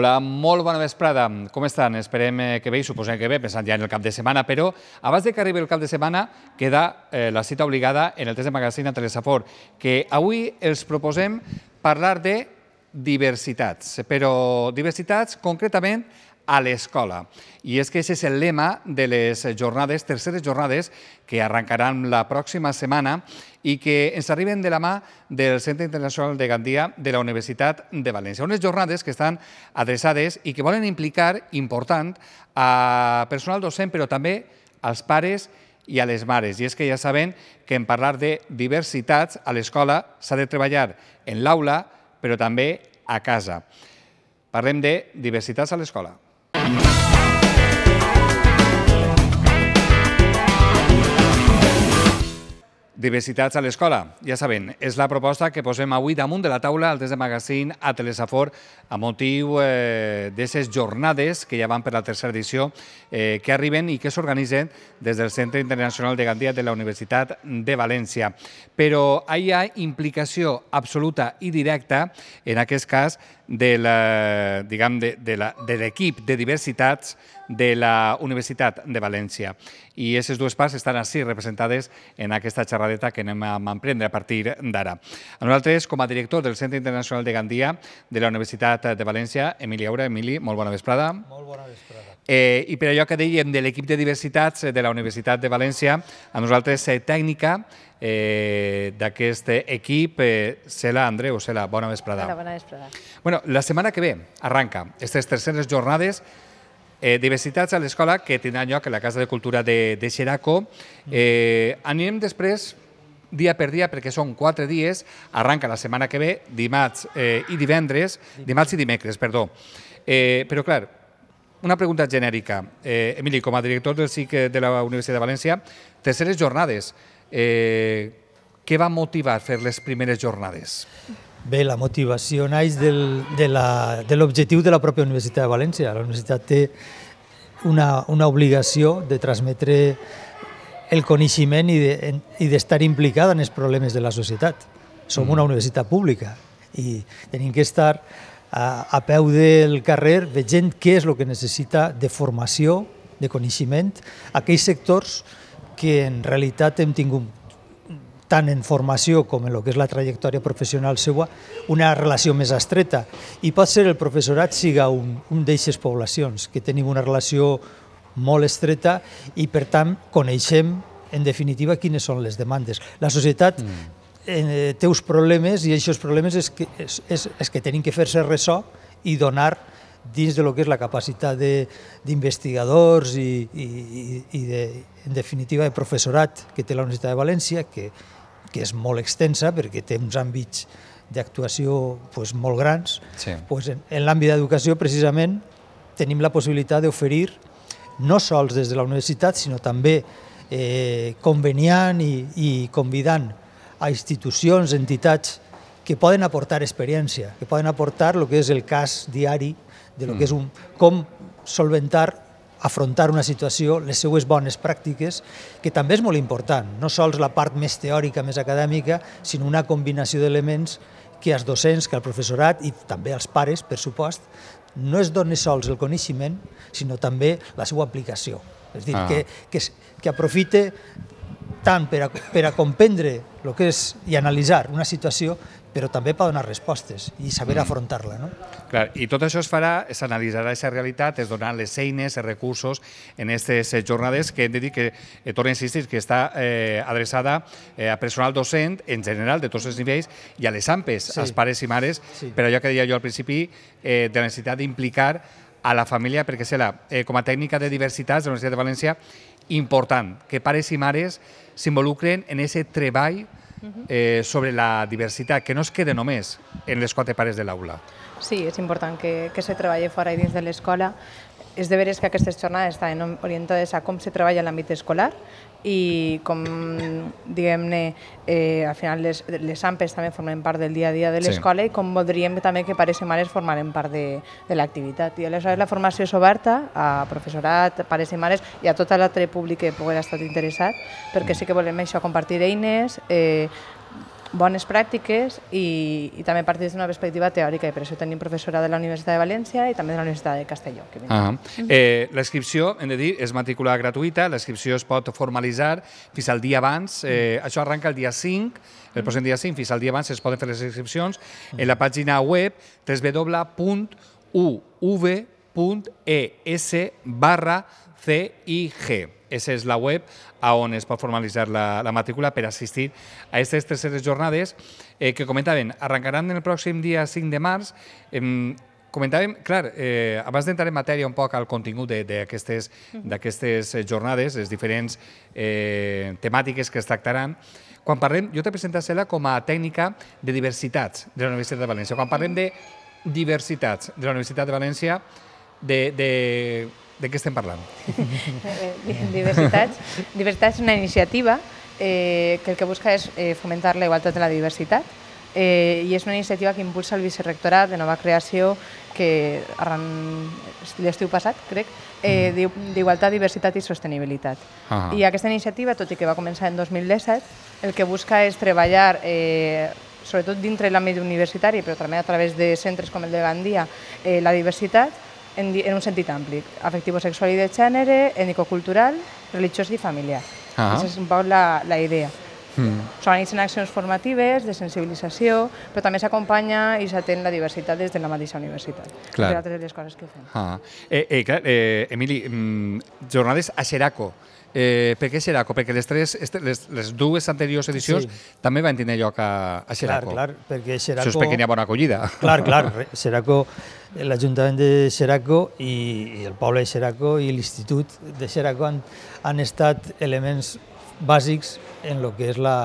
Hola, molt bona vesprada. Com estan? Esperem eh, que bé i suposem que bé, pensant ja en el cap de setmana, però abans de que arribi el cap de setmana queda eh, la cita obligada en el test de magazine a Telesaport, que avui els proposem parlar de diversitats, però diversitats concretament a l'escola. I és que aquest és el lema de les jornades, terceres jornades, que arrencaran la pròxima setmana i que ens arriben de la mà del Centre Internacional de Gandia de la Universitat de València. Unes jornades que estan adreçades i que volen implicar, important, a personal docent, però també als pares i a les mares. I és que ja saben que en parlar de diversitats a l'escola s'ha de treballar en l'aula, però també a casa. Parlem de diversitats a l'escola. Diversitats a l'escola. Ja saben, és la proposta que posem avui damunt de la taula al Test de Magazine a Telesafor a motiu eh, d'aquestes jornades que ja van per la tercera edició eh, que arriben i que s'organitzen des del Centre Internacional de Gandia de la Universitat de València. Però hi ha implicació absoluta i directa, en aquest cas, de l'equip de, la, de, de, la, de, de diversitats de la Universitat de València. I aquestes dues parts estan així representades en aquesta xerradeta que anem a emprendre a partir d'ara. A nosaltres, com a director del Centre Internacional de Gandia de la Universitat de València, Emili Aura. Emili, molt bona vesprada. Molt bona vesprada. Eh, I per allò que dèiem de l'equip de diversitats eh, de la Universitat de València, a nosaltres eh, tècnica eh, d'aquest equip, Sela eh, Andreu. Sela, bona vesprada. bona vesprada. Bueno, la setmana que ve arranca aquestes terceres jornades Eh, diversitats a l'escola que tindrà lloc a la Casa de Cultura de, de Xeraco. Mm. Eh, anirem després dia per dia, perquè són quatre dies, arranca la setmana que ve, dimarts eh, i divendres, dimarts i dimecres, perdó. Eh, però, clar, una pregunta genèrica. Eh, Emili, com a director del SIC de la Universitat de València, terceres jornades, eh, què va motivar fer les primeres jornades? Bé, la motivació naix del, de l'objectiu de, de la pròpia Universitat de València. La universitat té una, una obligació de transmetre el coneixement i d'estar de, implicada en els problemes de la societat. Som mm. una universitat pública i tenim que estar a, a peu del carrer veient què és el que necessita de formació, de coneixement, aquells sectors que en realitat hem tingut tant en formació com en el que és la trajectòria professional seva, una relació més estreta. I pot ser el professorat siga un, un d'eixes poblacions, que tenim una relació molt estreta i, per tant, coneixem, en definitiva, quines són les demandes. La societat mm. eh, té uns problemes i aquests problemes és que, és, és, és que tenim que fer-se ressò i donar dins de lo que és la capacitat d'investigadors i, i, i de, en definitiva de professorat que té la Universitat de València, que que és molt extensa perquè té uns àmbits d'actuació pues, molt grans, sí. pues, en, en l'àmbit d'educació precisament tenim la possibilitat d'oferir no sols des de la universitat, sinó també eh, conveniant i, i convidant a institucions, entitats que poden aportar experiència, que poden aportar el que és el cas diari de lo mm. que és un, com solventar afrontar una situació, les seues bones pràctiques, que també és molt important, no sols la part més teòrica, més acadèmica, sinó una combinació d'elements que els docents, que el professorat i també els pares, per supost, no es doni sols el coneixement, sinó també la seva aplicació. És a dir, ah. que, que, que aprofite tant per a, per a comprendre el que és i analitzar una situació, però també per donar respostes i saber mm. afrontar-la. No? Clar, I tot això es farà, s'analitzarà aquesta realitat, es donaran les eines, els recursos en aquestes eh, jornades que hem de dir que, eh, torno a insistir, que està eh, adreçada eh, a personal docent en general de tots els nivells i a les AMPES, sí. als pares i mares, sí. però allò que deia jo al principi, eh, de la necessitat d'implicar a la família, perquè serà, eh, com a tècnica de diversitats de la Universitat de València, important, que pares i mares s'involucren en aquest treball eh, sobre la diversitat, que no es quede només en les quatre pares de l'aula. Sí, és important que, que se treballi fora i dins de l'escola. És de veres que aquestes jornades estan orientades a com se treballa en l'àmbit escolar i com diguem-ne eh, al final les, les ampes també formen part del dia a dia de l'escola sí. i com voldríem també que pares i mares formaren part de, de l'activitat i aleshores la formació és oberta a professorat, pares i mares i a tot l'altre públic que pugui estar interessat perquè mm. sí que volem això, compartir eines eh, bones pràctiques i, i també partits d'una perspectiva teòrica i per això tenim professora de la Universitat de València i també de la Universitat de Castelló. Que ah eh, L'inscripció, hem de dir, és matrícula gratuïta, l'inscripció es pot formalitzar fins al dia abans, eh, això arranca el dia 5, el pròxim dia 5 fins al dia abans es poden fer les inscripcions en la pàgina web www.uv.es barra CIG. Esa és la web a on es pot formalitzar la, la matrícula per assistir a aquestes terceres jornades eh, que comentaven, arrencaran el pròxim dia 5 de març. Eh, comentàvem, clar, eh, abans d'entrar en matèria un poc al contingut d'aquestes uh eh, -huh. jornades, les diferents eh, temàtiques que es tractaran, quan parlem, jo t'he presentat Cela com a tècnica de diversitats de la Universitat de València. Quan parlem de diversitats de la Universitat de València, de, de de què estem parlant? Eh, eh, diversitats. Diversitats és una iniciativa eh, que el que busca és eh, fomentar la igualtat de la diversitat eh, i és una iniciativa que impulsa el vicerrectorat de nova creació que arran l'estiu passat, crec, eh, mm. d'igualtat, diversitat i sostenibilitat. -huh. Ah. I aquesta iniciativa, tot i que va començar en 2017, el que busca és treballar eh, sobretot dintre l'àmbit universitari, però també a través de centres com el de Gandia, eh, la diversitat, en, en un sentit ampli, afectiu sexual i de gènere, ètnico-cultural, religiós i familiar. Ah. és un poc la, la idea. Mm. S'organitzen accions formatives, de sensibilització, però també s'acompanya i s'atén la diversitat des de la mateixa universitat. Clar. altres les coses que fem. Ah. Eh, eh, clar, eh, Emili, mm, jornades a Xeraco, Eh, per què Xeraco? Perquè les, tres, les, les dues anteriors edicions sí. també van tenir lloc a, a Xeraco. Clar, clar, perquè Xeraco... Això és perquè n'hi ha bona acollida. Clar, clar, Xeraco, l'Ajuntament de Xeraco i, i el poble de Xeraco i l'Institut de Xeraco han, han estat elements bàsics en el que és la,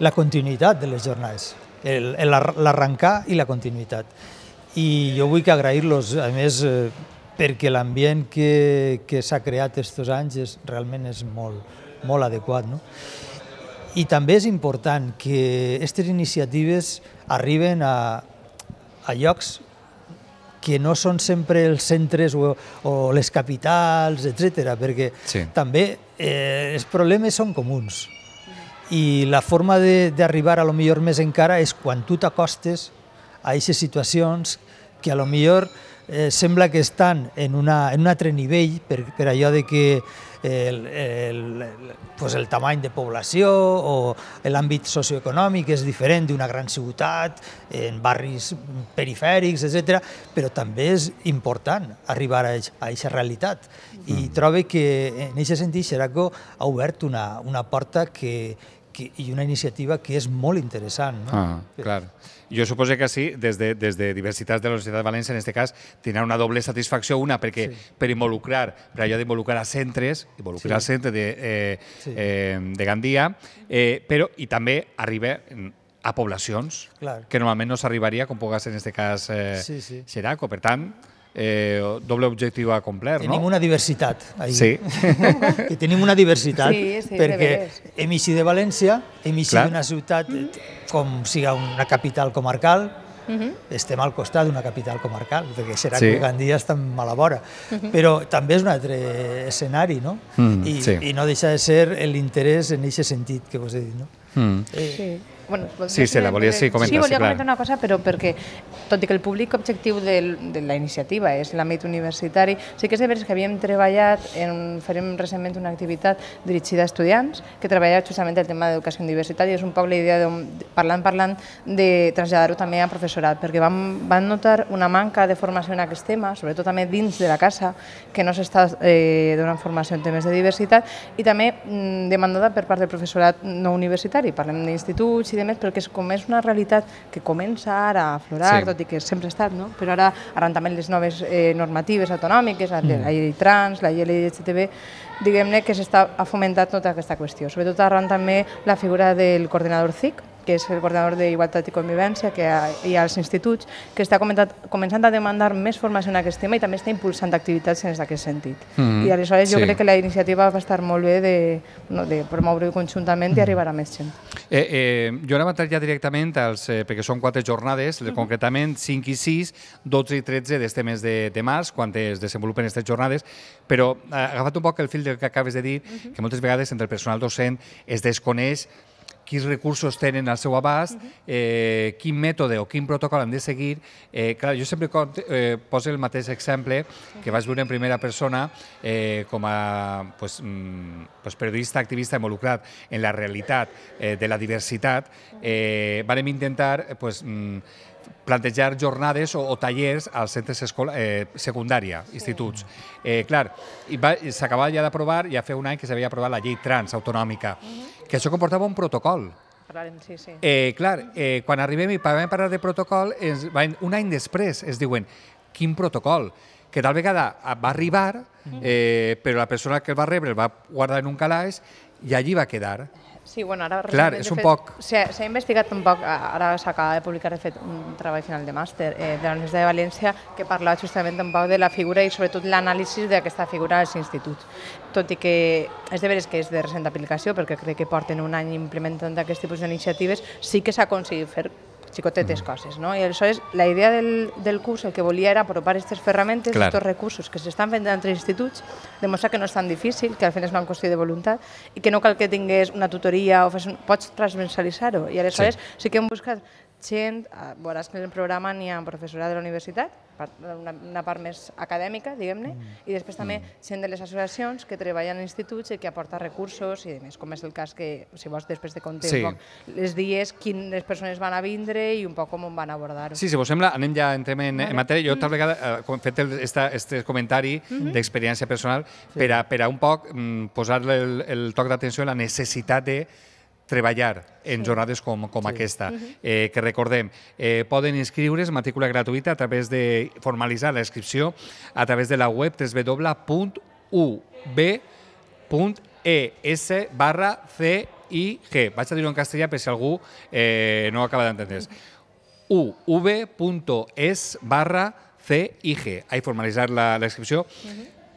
la continuïtat de les jornades, l'arrencar i la continuïtat. I jo vull que agrair-los, a més, eh, perquè l'ambient que, que s'ha creat aquests anys és, realment és molt, molt adequat. No? I també és important que aquestes iniciatives arriben a, a llocs que no són sempre els centres o, o les capitals, etc, perquè sí. també eh, els problemes són comuns i la forma d'arribar a lo millor més encara és quan tu t'acostes a aquestes situacions que a lo millor Eh, sembla que estan en, una, en un altre nivell per, per allò de que el, el, el, pues el tamany de població o l'àmbit socioeconòmic és diferent d'una gran ciutat, en barris perifèrics, etc. però també és important arribar a aquesta realitat. I mm. trobo que en aquest sentit Xeraco ha obert una, una porta que, que, i una iniciativa que és molt interessant. No? Ah, clar. Però, jo suposo que sí, des de, des de diversitats de la Universitat de València, en aquest cas, tindrà una doble satisfacció, una perquè sí. per involucrar, per allò d'involucrar a centres, involucrar sí. al de, eh, sí. eh, de Gandia, eh, però i també arriba a poblacions Clar. que normalment no s'arribaria, com pugui ser en aquest cas eh, sí, sí. Xeraco. Per tant, eh, doble objectiu a complert. Tenim no? una diversitat. Ahir. Sí. que tenim una diversitat, sí, sí, perquè hem eixit de València, hem eixit d'una ciutat com siga una capital comarcal, Uh mhm. -huh. estem al costat d'una capital comarcal, perquè serà sí. que Gandia està a la vora. Uh mhm. -huh. Però també és un altre escenari, no? Mm, I, sí. I no deixa de ser l'interès en aquest sentit que vos he dit, no? Mm. Eh, sí. Bueno, sí, la volia sí, comentar. Sí, volia sí, comentar una cosa, però perquè, tot i que el públic objectiu de, de la iniciativa és l'àmbit universitari, sí que és de veres que havíem treballat, en, farem recentment una activitat dirigida a estudiants, que treballa justament el tema d'educació universitària, és un poc la idea, de, parlant, parlant, de traslladar-ho també a professorat, perquè vam, van notar una manca de formació en aquest tema, sobretot també dins de la casa, que no s'està eh, donant formació en temes de diversitat, i també mm, demandada per part del professorat no universitari, parlem d'instituts i i però que és, com és una realitat que comença ara a aflorar, sí. tot i que sempre ha estat, no? però ara, arran també les noves eh, normatives autonòmiques, mm. la llei trans, la llei LGTB, diguem-ne que s'està fomentat tota aquesta qüestió, sobretot arran també la figura del coordinador CIC, que és el coordinador d'Igualtat i Convivència que hi ha als instituts, que està començant a demandar més formació en aquest tema i també està impulsant activitats en aquest sentit. Mm -hmm. I aleshores jo sí. crec que la iniciativa va estar molt bé de, no, de promoure conjuntament mm -hmm. i mm-hmm. arribar a més gent. Eh, eh, jo ara mateix ja directament, als, eh, perquè són quatre jornades, mm -hmm. concretament 5 i 6, 12 i 13 d'este mes de, de març, quan es desenvolupen aquestes jornades, però eh, agafat un poc el fil del que acabes de dir, mm -hmm. que moltes vegades entre el personal docent es desconeix quins recursos tenen al seu abast, eh, quin mètode o quin protocol han de seguir. Eh, clar, jo sempre eh, poso el mateix exemple que vaig veure en primera persona eh, com a pues, mm, pues periodista, activista involucrat en la realitat eh, de la diversitat. Eh, vam intentar pues, mm, plantejar jornades o, o tallers als centres escola, eh, secundària, sí. instituts. Eh, clar, s'acabava ja d'aprovar, ja fa un any que s'havia aprovat la llei trans autonòmica, uh -huh. que això comportava un protocol. Parlarem, Sí, sí. Eh, clar, eh, quan arribem i vam parlar de protocol, ens, un any després es diuen quin protocol? que tal vegada va arribar, eh, però la persona que el va rebre el va guardar en un calaix i allí va quedar. Sí, bueno, ara... Clar, és un fet, poc... S'ha investigat un poc, ara s'acaba de publicar, de fet, un treball final de màster eh, de la Universitat de València que parlava justament un poc de la figura i sobretot l'anàlisi d'aquesta figura als instituts. Tot i que és de veres que és de recent aplicació, perquè crec que porten un any implementant aquest tipus d'iniciatives, sí que s'ha aconseguit fer xicotetes mm. coses. No? I això és la idea del, del curs el que volia era apropar aquestes ferramentes, Clar. aquests recursos que s'estan fent entre instituts, demostrar que no és tan difícil, que al final és una qüestió de voluntat, i que no cal que tingués una tutoria o fes un... pots transversalitzar-ho. I aleshores sí. sí que hem buscat gent, eh, veuràs que en el programa n'hi ha professora de la universitat, una, una part més acadèmica, diguem-ne, mm. i després també mm. gent de les associacions que treballen en instituts i que aporta recursos i més, com és el cas que, si vols, després de comptar sí. poc, les dies, quines persones van a vindre i un poc com on van abordar-ho. Sí, si vos sembla, anem ja, entrem en, vale. en matèria. Jo, mm. tal vegada, eh, he fet el, esta, este comentari mm -hmm. d'experiència personal sí. per, a, per a un poc mm, posar el, el toc d'atenció a la necessitat de treballar en sí. jornades com, com sí. aquesta, eh, que recordem, eh, poden inscriure's, matrícula gratuïta, a través de formalitzar la inscripció a través de la web www.ub.es e barra CIG. Vaig a dir-ho en castellà per si algú eh, no acaba d'entendre. uv.es barra CIG. Ahí formalitzar la, la inscripció.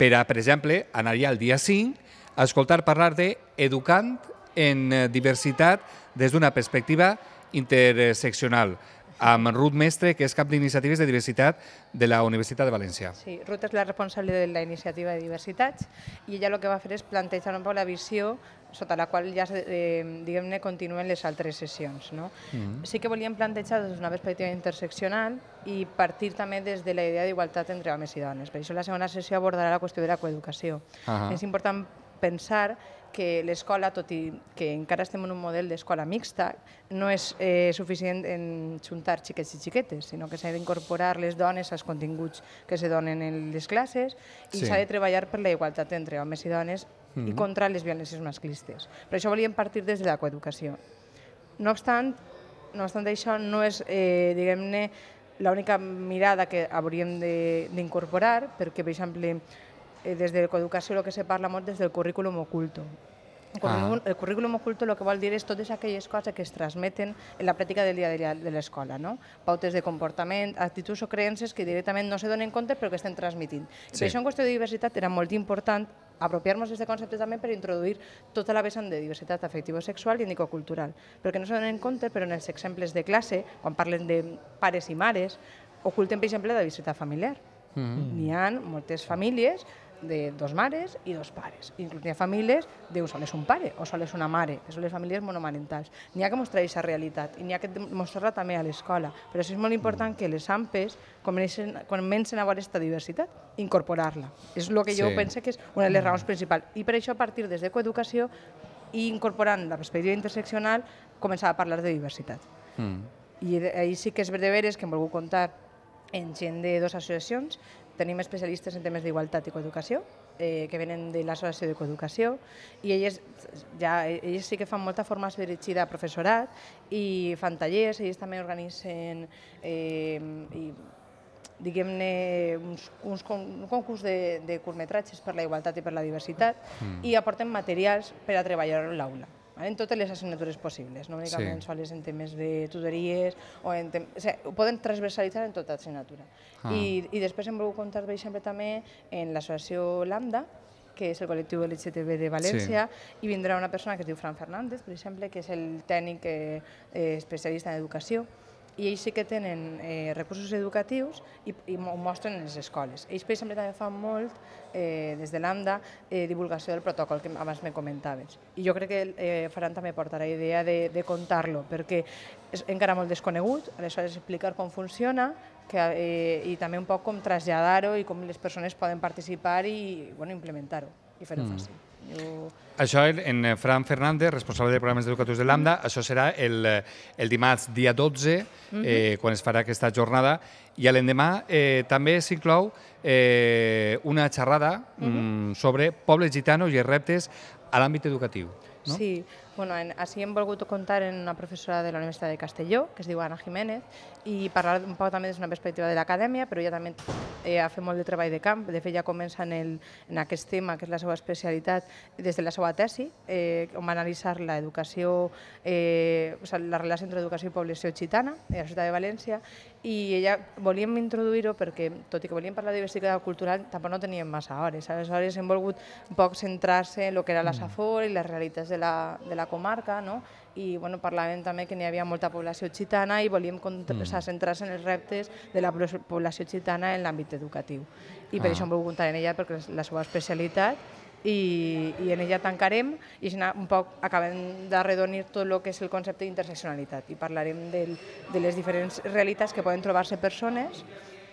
Per a, per exemple, anar-hi al dia 5 a escoltar parlar de Educant en eh, diversitat des d'una perspectiva interseccional amb Ruth Mestre, que és cap d'iniciatives de diversitat de la Universitat de València. Sí, Ruth és la responsable de la iniciativa de diversitats i ella el que va fer és plantejar un poc la visió sota la qual ja eh, diguem-ne continuen les altres sessions. No? Mm -hmm. Sí que volíem plantejar des d'una perspectiva interseccional i partir també des de la idea d'igualtat entre homes i dones. Per això la segona sessió abordarà la qüestió de la coeducació. Uh -huh. És important pensar que l'escola, tot i que encara estem en un model d'escola mixta, no és eh, suficient en juntar xiquets i xiquetes, sinó que s'ha d'incorporar les dones als continguts que se donen en les classes i s'ha sí. de treballar per la igualtat entre homes i dones mm -hmm. i mhm. contra les violències masclistes. Per això volíem partir des de la coeducació. No obstant, no obstant això, no és, eh, diguem-ne, l'única mirada que hauríem d'incorporar, perquè, per exemple, eh, des de l'educació el que se parla molt des del currículum oculto. El currículum, ah. el currículum oculto el que vol dir és totes aquelles coses que es transmeten en la pràctica del dia a dia de l'escola, no? Pautes de comportament, actituds o creences que directament no se donen compte però que estem transmitint. Sí. per això en qüestió de diversitat era molt important apropiar-nos d'aquest concepte també per introduir tota la vessant de diversitat afectiva sexual i indicocultural, perquè no se donen compte, però en els exemples de classe, quan parlen de pares i mares, oculten, per exemple, la diversitat familiar. Mm. N'hi ha moltes famílies de dos mares i dos pares. Inclús hi ha famílies d'on sols un pare o sols una mare, que són les famílies monomarentals. N'hi ha que mostrar aquesta realitat i n'hi ha que mostrar-la també a l'escola. Però això és molt important mm. que les AMPEs comencen, comencen a veure aquesta diversitat, incorporar-la. És el que jo sí. penso que és una de les mm. raons principals. I per això, a partir des de coeducació, i incorporant la perspectiva interseccional, començar a parlar de diversitat. Mm. I ahir sí que és de veres que hem volgut comptar en gent de dues associacions, Tenim especialistes en temes d'igualtat i coeducació, eh, que venen de l'Associació de Coeducació, i elles, ja, elles sí que fan molta formació dirigida a professorat i fan tallers, elles també organitzen eh, i diguem-ne, uns, uns, un concurs de, de curtmetratges per la igualtat i per la diversitat mm. i aporten materials per a treballar a l'aula en totes les assignatures possibles, no únicament sí. sols en temes de tutories, o, en tem... o sigui, ho poden transversalitzar en tota assignatura. Ah. I, I després hem volgut comptar, per exemple, també en l'associació Lambda, que és el col·lectiu LGTB de València, sí. i vindrà una persona que es diu Fran Fernández, per exemple, que és el tècnic eh, eh especialista en educació, i ells sí que tenen eh, recursos educatius i, i ho mostren a les escoles. Ells, per exemple, també fan molt, eh, des de l'AMDA, eh, divulgació del protocol que abans me comentaves. I jo crec que eh, Ferran també portarà idea de, de contar-lo, perquè és encara molt desconegut, aleshores explicar com funciona que, eh, i també un poc com traslladar-ho i com les persones poden participar i bueno, implementar-ho i fer-ho mm. fàcil. Jo... Això en eh, Fran Fernández, responsable de programes educatius de l'AMDA, mm. això serà el, eh, el dimarts, dia 12, mm -hmm. eh, mm-hmm. quan es farà aquesta jornada, i l'endemà eh, també s'inclou eh, una xerrada mm-hmm. mm -hmm. sobre pobles gitanos i reptes a l'àmbit educatiu. No? Sí, Bueno, en, així hem volgut contar en una professora de la Universitat de Castelló, que es diu Ana Jiménez, i parlar un poc també des d'una perspectiva de l'acadèmia, però ella també eh, ha fet molt de treball de camp, de fet ja comença en, el, en aquest tema, que és la seva especialitat, des de la seva tesi, eh, on va analitzar l'educació, eh, o sigui, la relació entre educació i població xitana, a la ciutat de València, i ella, volíem introduir-ho perquè, tot i que volíem parlar de diversitat cultural, tampoc no teníem massa hores. Aleshores hem volgut un poc centrar-se en el que era la Safor mm. i les realitats de la, de la comarca, no? i bueno, parlàvem també que n'hi havia molta població xitana i volíem mm. centrar-se en els reptes de la població xitana en l'àmbit educatiu. I per ah. això hem volgut entrar en ella, perquè és la seva especialitat, i, i en ella tancarem i un poc acabem d'arredonir tot el que és el concepte d'interseccionalitat i parlarem del, de les diferents realitats que poden trobar-se persones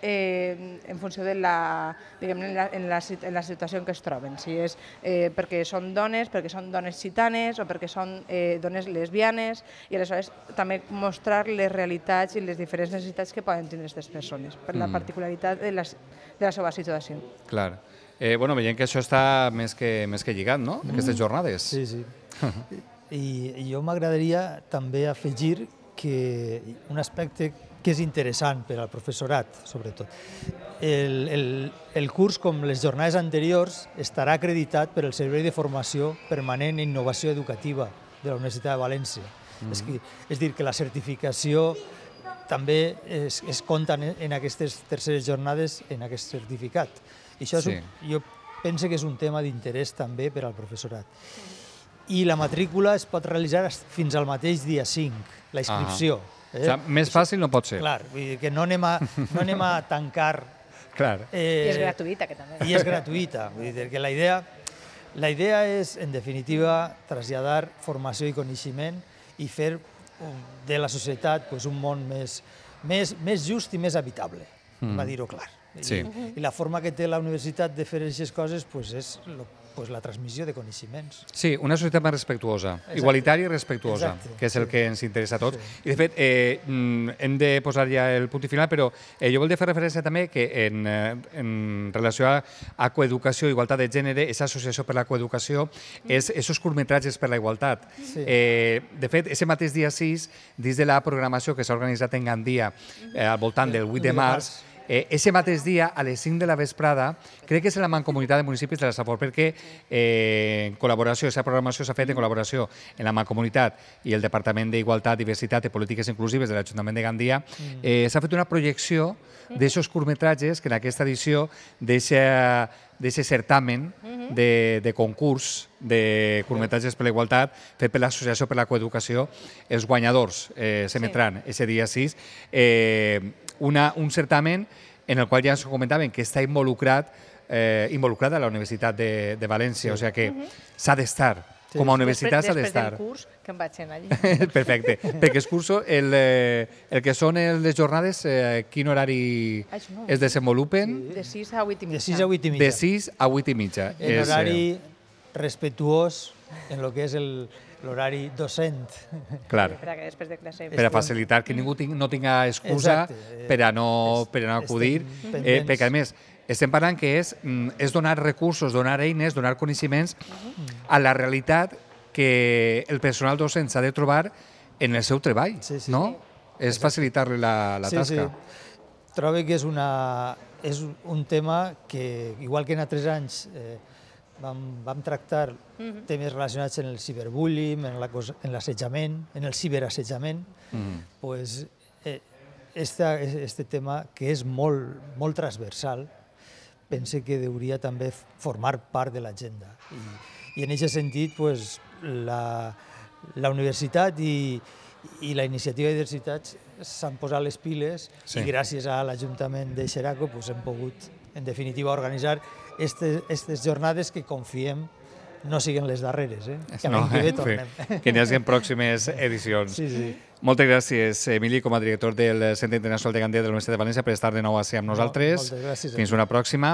eh, en funció de la, diguem, en la, en, la, en la situació en què es troben, si és eh, perquè són dones, perquè són dones gitanes o perquè són eh, dones lesbianes, i aleshores també mostrar les realitats i les diferents necessitats que poden tenir aquestes persones per mm. la particularitat de, les, de la seva situació. Clar. Eh, bueno, veiem que això està més que, més que lligat, no?, mm. aquestes jornades. Sí, sí. I, I jo m'agradaria també afegir que un aspecte que és interessant per al professorat, sobretot. El, el, el curs, com les jornades anteriors, estarà acreditat per el Servei de Formació Permanent i Innovació Educativa de la Universitat de València. Mm -hmm. és, que, és dir, que la certificació també es, es compta en aquestes terceres jornades en aquest certificat. I això sí. un, jo penso que és un tema d'interès també per al professorat. I la matrícula es pot realitzar fins al mateix dia 5, la inscripció. Ah. Eh? O sigui, més fàcil no pot ser. Clar, vull dir que no anem a, no anem a tancar... Clar. Eh, I és gratuïta, que també. I és gratuïta. Vull dir que la idea, la idea és, en definitiva, traslladar formació i coneixement i fer de la societat pues, un món més, més, més just i més habitable, mm. va dir-ho clar. Sí. I, la forma que té la universitat de fer aquestes coses pues, és lo, pues, la transmissió de coneixements. Sí, una societat més respectuosa, Exacte. igualitària i respectuosa, Exacte. que és el sí. que ens interessa a tots. Sí. I de fet, eh, mm, hem de posar ja el punt final, però eh, jo volia fer referència també que en, eh, en relació a, a coeducació i igualtat de gènere, aquesta associació per la coeducació mm. és aquests curtmetratges per la igualtat. Sí. Eh, de fet, aquest mateix dia 6, dins de la programació que s'ha organitzat en Gandia mm. eh, al voltant del 8 de març, Eh, ese mateix dia, a les 5 de la vesprada, crec que és la Mancomunitat de Municipis de la Safor, perquè eh, en col·laboració, aquesta programació s'ha fet en col·laboració en la Mancomunitat i el Departament d'Igualtat, Diversitat i Polítiques Inclusives de l'Ajuntament de Gandia, mm. eh, s'ha fet una projecció d'aquests curtmetratges que en aquesta edició deixa d'aquest certamen mm-hmm. de, de concurs de curtmetratges per la igualtat fet per l'Associació per la Coeducació, els guanyadors eh, s'emetran sí. ese dia 6. Eh, una, un certamen en el qual ja ens comentaven que està involucrat eh, involucrada a la Universitat de, de València, sí. o sigui que uh -huh. s'ha d'estar. Sí. Com a universitat s'ha d'estar. Després, després del curs, que em vaig anar allí. Perfecte. Perquè el curs, eh, el, el que són les jornades, eh, quin horari no. es desenvolupen? De 6 a 8 i mitja. De 6 a 8 i mitja. De 6 a 8 i mitja. En horari eh, respectuós en el que és l'horari docent. Clar. Per a que després de classe... Per a facilitar que ningú ting, no tinga excusa Exacte. Eh, per a no, per a no acudir, eh, perquè a més estem parlant que és, mm, és donar recursos, donar eines, donar coneixements a la realitat que el personal docent s'ha de trobar en el seu treball, sí, sí, no? Sí. És facilitar-li la, la sí, tasca. Sí. Trobo que és, una, és un tema que, igual que en altres anys eh, vam, vam tractar uh mhm. -huh. temes relacionats en el ciberbullying, en l'assetjament, la en, en el ciberassetjament, uh mhm. -huh. pues, eh, esta, este tema, que és molt, molt transversal, pense que hauria també formar part de l'agenda. I, I en aquest sentit, pues, la, la universitat i, i la iniciativa de diversitats s'han posat les piles sí. i gràcies a l'Ajuntament de Xeraco pues, hem pogut en definitiva, organitzar aquestes jornades que confiem no siguin les darreres, eh? que no, l'any que ve tornem. Que n'hi hagin pròximes edicions. Sí, sí. Moltes gràcies, Emili, com a director del Centre Internacional de Gandia de la Universitat de València, per estar de nou així amb nosaltres. Moltes gràcies. Fins una pròxima.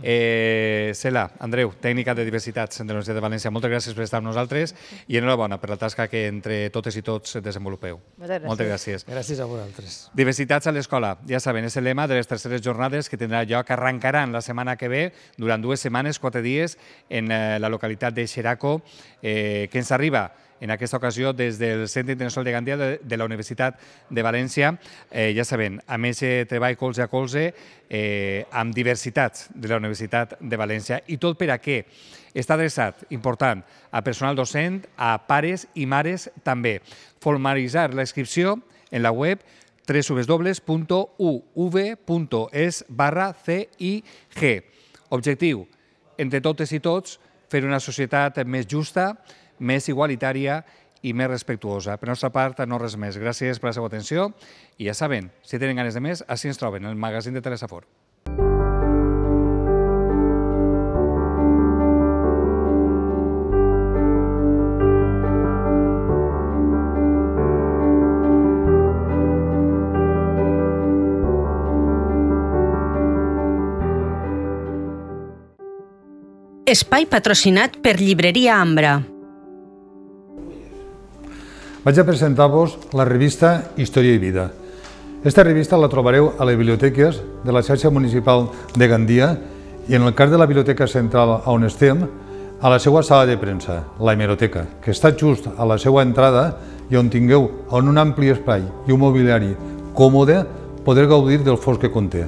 Eh, Cela, Andreu, tècnica de diversitats de la Universitat de València, moltes gràcies per estar amb nosaltres i enhorabona per la tasca que entre totes i tots desenvolupeu. Moltes gràcies. Moltes gràcies. Gràcies a vosaltres. Diversitats a l'escola, ja saben, és el lema de les terceres jornades que tindrà lloc, que arrencaran la setmana que ve, durant dues setmanes, quatre dies, en eh, la localitat de Xeraco, eh, que ens arriba en aquesta ocasió des del Centre Internacional de Gandia de, de la Universitat de València. Eh, ja saben, a més de eh, treball colze a colze eh, amb diversitats de la Universitat de València i tot per a què? Està adreçat, important, a personal docent, a pares i mares també. Formalitzar l'inscripció en la web www.uv.es barra CIG. Objectiu, entre totes i tots, fer una societat més justa, més igualitària i més respectuosa. Per nostra part, no res més. Gràcies per la seva atenció i ja saben, si tenen ganes de més, així ens troben, el magazín de Telesafor. Espai patrocinat per Llibreria Ambra vaig a presentar-vos la revista Història i Vida. Aquesta revista la trobareu a les biblioteques de la xarxa municipal de Gandia i en el cas de la biblioteca central on estem, a la seva sala de premsa, la hemeroteca, que està just a la seva entrada i on tingueu en un ampli espai i un mobiliari còmode poder gaudir del fons que conté.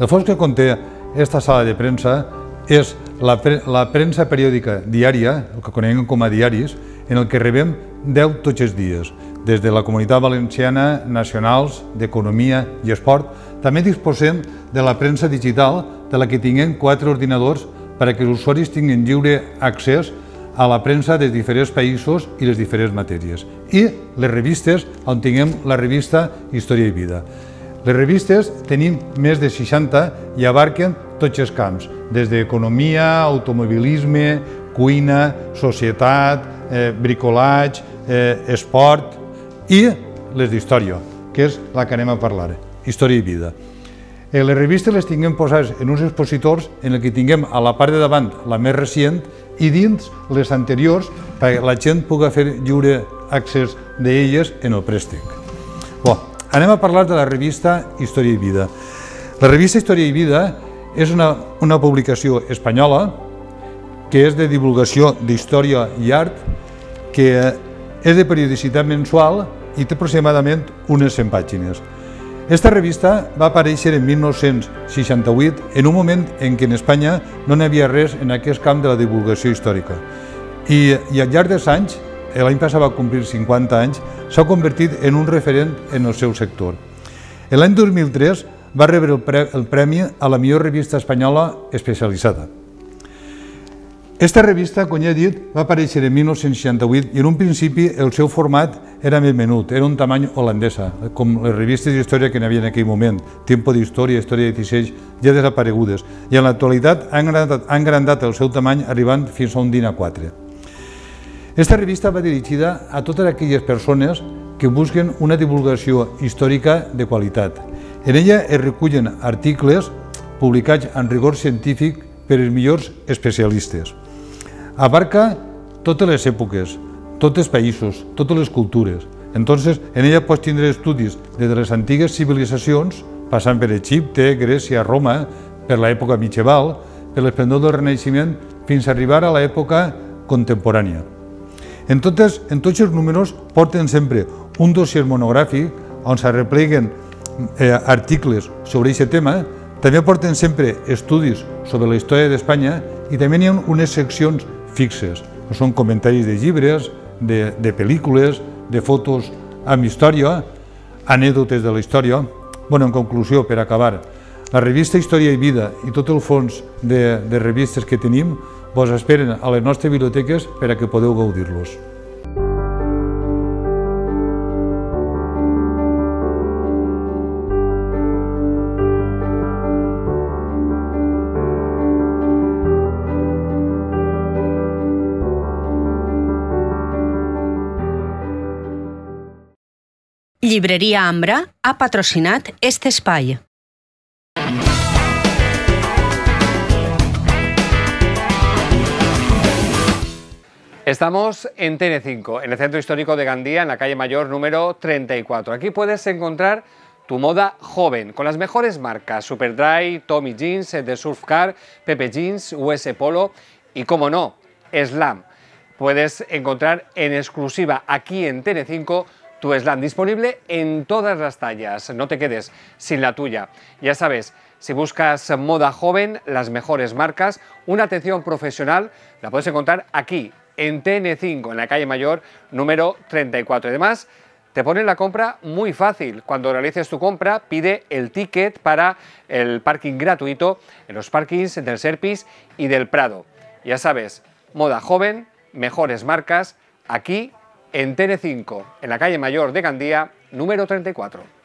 El fons que conté aquesta sala de premsa és la, pre la premsa periòdica diària, el que coneguem com a diaris, en el que rebem 10 tots els dies. Des de la Comunitat Valenciana, Nacionals, d'Economia i Esport, també disposem de la premsa digital, de la que tinguem quatre ordinadors per a que els usuaris tinguin lliure accés a la premsa de diferents països i les diferents matèries. I les revistes, on tinguem la revista Història i Vida. Les revistes tenim més de 60 i abarquen tots els camps, des d'economia, automobilisme, cuina, societat, eh, bricolatge, eh, esport i les d'història, que és la que anem a parlar, història i vida. Eh, les revistes les tinguem posades en uns expositors en el que tinguem a la part de davant la més recient i dins les anteriors perquè la gent pugui fer lliure accés d'elles en el préstec. Bon, anem a parlar de la revista Història i Vida. La revista Història i Vida és una, una publicació espanyola que és de divulgació d'història i art, que és de periodicitat mensual i té aproximadament unes 100 pàgines. Esta revista va aparèixer en 1968, en un moment en què en Espanya no n'hi havia res en aquest camp de la divulgació històrica. I, i al llarg dels anys, l'any passat va complir 50 anys, s'ha convertit en un referent en el seu sector. L'any 2003 va rebre el, pre el premi a la millor revista espanyola especialitzada. Aquesta revista, com ja he dit, va aparèixer en 1968 i en un principi el seu format era més menut, era un tamany holandesa, com les revistes d'història que n'hi havia en aquell moment, Tempo d'Història, Història de Tiseix, ja desaparegudes, i en l'actualitat han, agrandat han agrandat el seu tamany arribant fins a un din a 4. Aquesta revista va dirigida a totes aquelles persones que busquen una divulgació històrica de qualitat. En ella es recullen articles publicats en rigor científic per els millors especialistes abarca totes les èpoques, tots els països, totes les cultures. Entonces, en ella pots tindre estudis des de les antigues civilitzacions, passant per Egipte, Grècia, Roma, per l'època mitjaval, per l'esplendor del Renaixement, fins a arribar a l'època contemporània. En, totes, en tots els números porten sempre un dossier monogràfic on s'arrepleguen eh, articles sobre aquest tema, també porten sempre estudis sobre la història d'Espanya i també hi ha unes seccions fixes. No Són comentaris de llibres, de, de pel·lícules, de fotos amb història, anèdotes de la història. Bueno, en conclusió, per acabar, la revista Història i Vida i tot el fons de, de revistes que tenim vos esperen a les nostres biblioteques per a que podeu gaudir-los. ...Librería Ambra ha patrocinar este espai. Estamos en TN5, en el centro histórico de Gandía, en la calle Mayor número 34. Aquí puedes encontrar tu moda joven, con las mejores marcas, Superdry, Tommy Jeans, The Surf Car, Pepe Jeans, US Polo y, como no, Slam. Puedes encontrar en exclusiva aquí en TN5 tu slam disponible en todas las tallas. No te quedes sin la tuya. Ya sabes, si buscas moda joven, las mejores marcas, una atención profesional, la puedes encontrar aquí, en TN5, en la calle Mayor, número 34. Además, te ponen la compra muy fácil. Cuando realices tu compra, pide el ticket para el parking gratuito en los parkings del Serpis y del Prado. Ya sabes, moda joven, mejores marcas, aquí en Tele5, en la calle Mayor de Gandía, número 34.